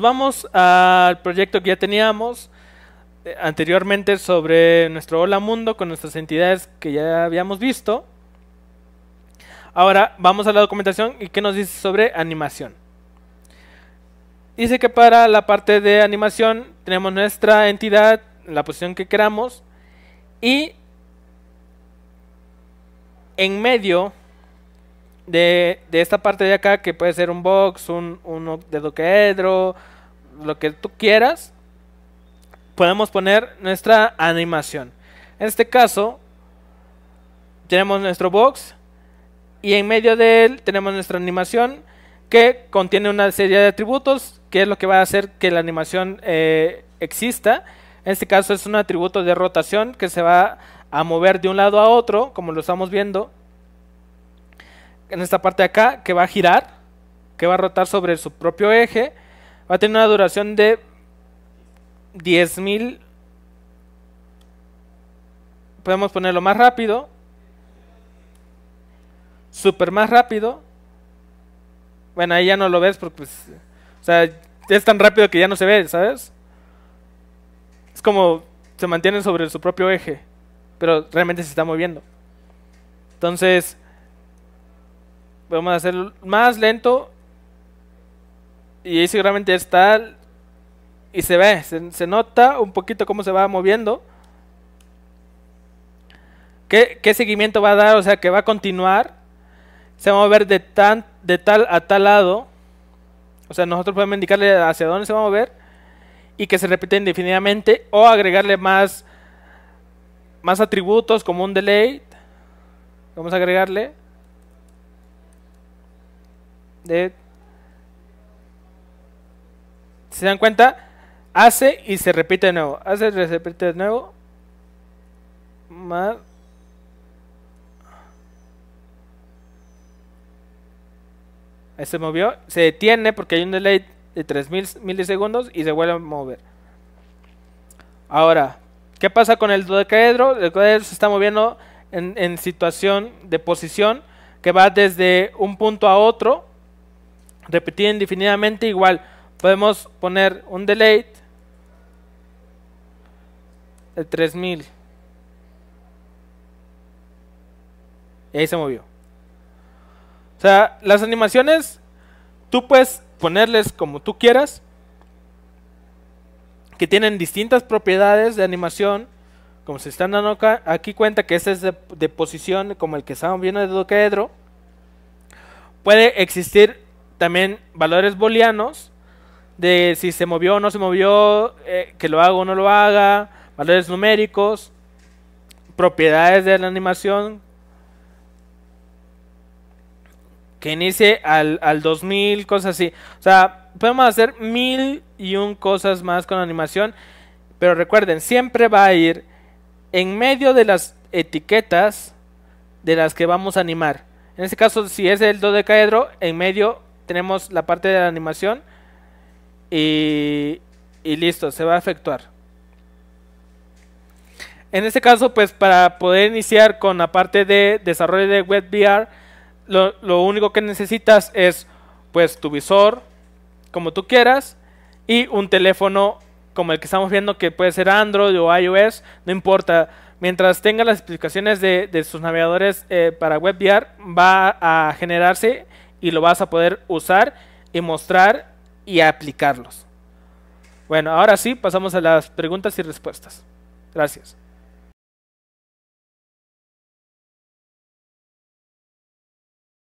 vamos al proyecto que ya teníamos eh, anteriormente sobre nuestro Hola Mundo con nuestras entidades que ya habíamos visto. Ahora vamos a la documentación y qué nos dice sobre animación. Dice que para la parte de animación tenemos nuestra entidad, la posición que queramos y en medio de, esta parte de acá, que puede ser un box, un, de dedoquedro, lo que tú quieras, podemos poner nuestra animación. En este caso, tenemos nuestro box y en medio de él tenemos nuestra animación que contiene una serie de atributos, que es lo que va a hacer que la animación eh, exista. En este caso es un atributo de rotación que se va a mover de un lado a otro, como lo estamos viendo, en esta parte de acá, que va a girar, que va a rotar sobre su propio eje, va a tener una duración de 10.000, podemos ponerlo más rápido, súper más rápido, bueno, ahí ya no lo ves porque pues, es tan rápido que ya no se ve, ¿sabes? Es como se mantiene sobre su propio eje, pero realmente se está moviendo. Entonces, Vamos a hacerlo más lento. Y ahí seguramente está. Y se ve, se, nota un poquito cómo se va moviendo. ¿Qué, seguimiento va a dar? O sea, que va a continuar. Se va a mover de, tan, de tal a tal lado. O sea, nosotros podemos indicarle hacia dónde se va a mover. Y que se repite indefinidamente. O agregarle más, más atributos como un delay. Vamos a agregarle si ¿Se dan cuenta? Hace y se repite de nuevo. Hace y se repite de nuevo. Más... Ahí se movió. Se detiene porque hay un delay de 3000 milisegundos y se vuelve a mover. Ahora, ¿qué pasa con el dodecaedro? El dodecaedro se está moviendo en, en situación de posición que va desde un punto a otro repetir indefinidamente igual podemos poner un delay el 3000 y ahí se movió o sea las animaciones tú puedes ponerles como tú quieras que tienen distintas propiedades de animación como se están dando acá, aquí cuenta que ese es de, posición como el que estaban viendo de docaedro puede existir también valores booleanos de si se movió o no se movió, eh, que lo haga o no lo haga, valores numéricos, propiedades de la animación que inicie al, 2000, cosas así. O sea, podemos hacer mil y un cosas más con animación, pero recuerden, siempre va a ir en medio de las etiquetas de las que vamos a animar. En este caso, si es el dodecaedro, en medio tenemos la parte de la animación y, listo, se va a efectuar. En este caso, pues para poder iniciar con la parte de desarrollo de WebVR, lo, lo único que necesitas es pues tu visor, como tú quieras, y un teléfono como el que estamos viendo, que puede ser Android o iOS, no importa. Mientras tenga las explicaciones de, sus navegadores eh, para WebVR, va a generarse y lo vas a poder usar y mostrar y aplicarlos. Bueno, ahora sí, pasamos a las preguntas y respuestas. Gracias.